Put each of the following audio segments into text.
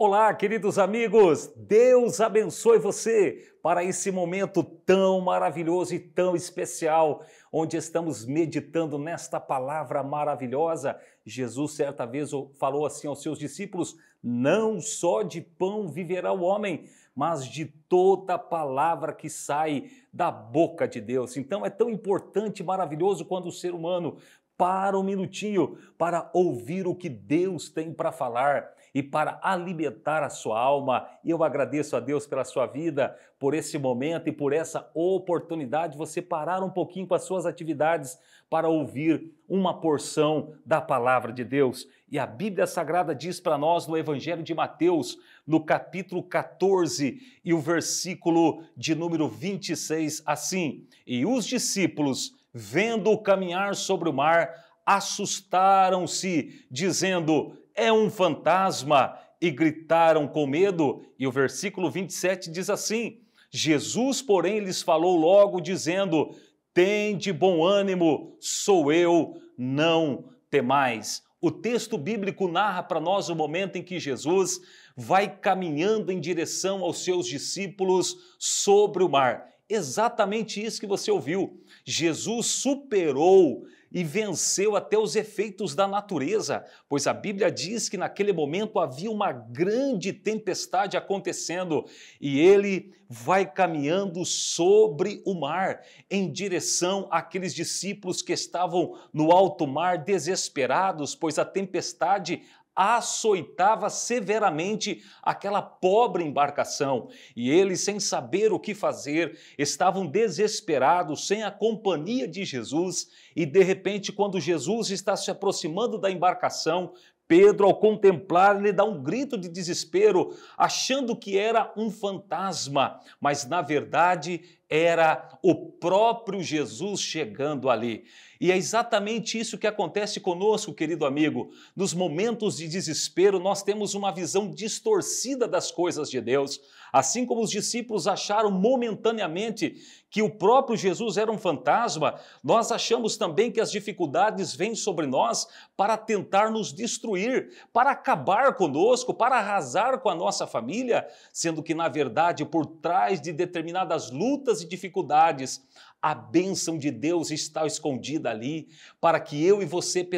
Olá, queridos amigos, Deus abençoe você para esse momento tão maravilhoso e tão especial, onde estamos meditando nesta palavra maravilhosa. Jesus, certa vez, falou assim aos seus discípulos: Não só de pão viverá o homem, mas de toda palavra que sai da boca de Deus. Então é tão importante e maravilhoso quando o ser humano para um minutinho para ouvir o que Deus tem para falar e para alimentar a sua alma. Eu agradeço a Deus pela sua vida, por esse momento e por essa oportunidade você parar um pouquinho com as suas atividades para ouvir uma porção da palavra de Deus. E a Bíblia Sagrada diz para nós no Evangelho de Mateus, no capítulo 14 e o versículo de número 26, assim: E os discípulos vendo-o caminhar sobre o mar, assustaram-se, dizendo: É um fantasma! E gritaram com medo. E o versículo 27 diz assim: Jesus, porém, lhes falou logo, dizendo: Tende bom ânimo, sou eu, não temais. O texto bíblico narra para nós o momento em que Jesus vai caminhando em direção aos seus discípulos sobre o mar exatamente isso que você ouviu. Jesus superou e venceu até os efeitos da natureza, pois a Bíblia diz que naquele momento havia uma grande tempestade acontecendo e ele vai caminhando sobre o mar em direção àqueles discípulos que estavam no alto mar desesperados, pois a tempestade açoitava severamente aquela pobre embarcação, e eles, sem saber o que fazer, estavam desesperados, sem a companhia de Jesus, e de repente, quando Jesus está se aproximando da embarcação, Pedro, ao contemplar, lhe dá um grito de desespero, achando que era um fantasma, mas na verdade era o próprio Jesus chegando ali. E é exatamente isso que acontece conosco, querido amigo. Nos momentos de desespero, nós temos uma visão distorcida das coisas de Deus. Assim como os discípulos acharam momentaneamente que o próprio Jesus era um fantasma, nós achamos também que as dificuldades vêm sobre nós para tentar nos destruir, para acabar conosco, para arrasar com a nossa família, sendo que, na verdade, por trás de determinadas lutas lutas e dificuldades, a bênção de Deus está escondida ali para que eu e você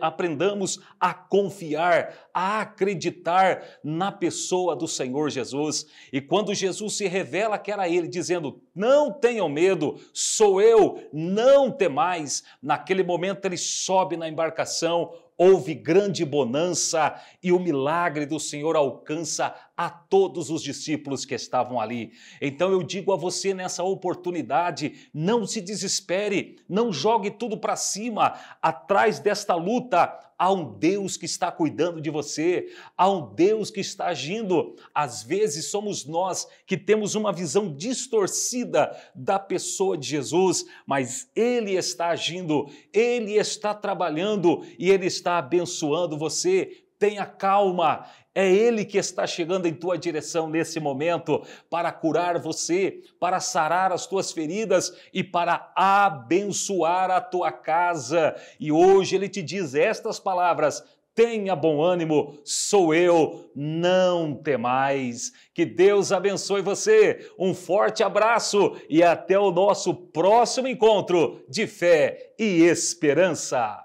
aprendamos a confiar, a acreditar na pessoa do Senhor Jesus. E quando Jesus se revela que era Ele, dizendo: Não tenham medo, sou eu, não temais. Naquele momento ele sobe na embarcação, houve grande bonança e o milagre do Senhor alcança a todos os discípulos que estavam ali. Então eu digo a você nessa oportunidade: não se desespere, não jogue tudo para cima. Atrás desta luta há um Deus que está cuidando de você, há um Deus que está agindo. Às vezes somos nós que temos uma visão distorcida da pessoa de Jesus, mas ele está agindo, ele está trabalhando e ele está abençoando você Tenha calma, é Ele que está chegando em tua direção nesse momento para curar você, para sarar as tuas feridas e para abençoar a tua casa. E hoje Ele te diz estas palavras: tenha bom ânimo, sou eu, não temais. Que Deus abençoe você, um forte abraço e até o nosso próximo encontro de fé e esperança.